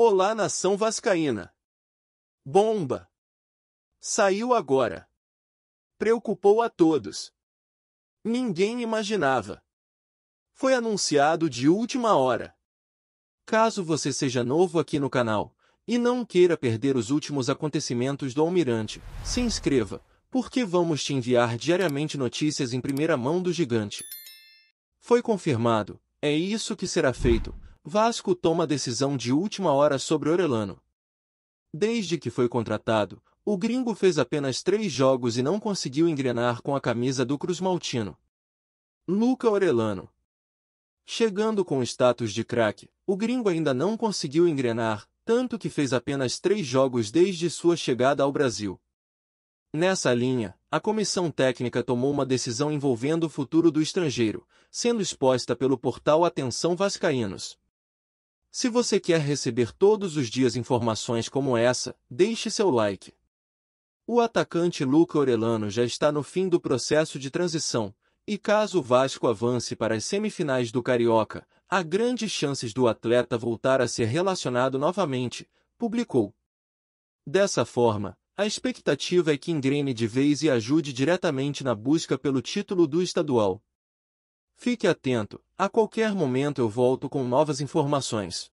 Olá nação vascaína. Bomba. Saiu agora. Preocupou a todos. Ninguém imaginava. Foi anunciado de última hora. Caso você seja novo aqui no canal e não queira perder os últimos acontecimentos do Almirante, se inscreva, porque vamos te enviar diariamente notícias em primeira mão do gigante. Foi confirmado, é isso que será feito Vasco toma decisão de última hora sobre Orelano. Desde que foi contratado, o gringo fez apenas três jogos e não conseguiu engrenar com a camisa do Cruz Maltino. Luca Orelano Chegando com o status de craque, o gringo ainda não conseguiu engrenar, tanto que fez apenas três jogos desde sua chegada ao Brasil. Nessa linha, a comissão técnica tomou uma decisão envolvendo o futuro do estrangeiro, sendo exposta pelo portal Atenção Vascaínos. Se você quer receber todos os dias informações como essa, deixe seu like. O atacante Luca Orelano já está no fim do processo de transição, e caso o Vasco avance para as semifinais do Carioca, há grandes chances do atleta voltar a ser relacionado novamente, publicou. Dessa forma, a expectativa é que engrene de vez e ajude diretamente na busca pelo título do estadual. Fique atento, a qualquer momento eu volto com novas informações.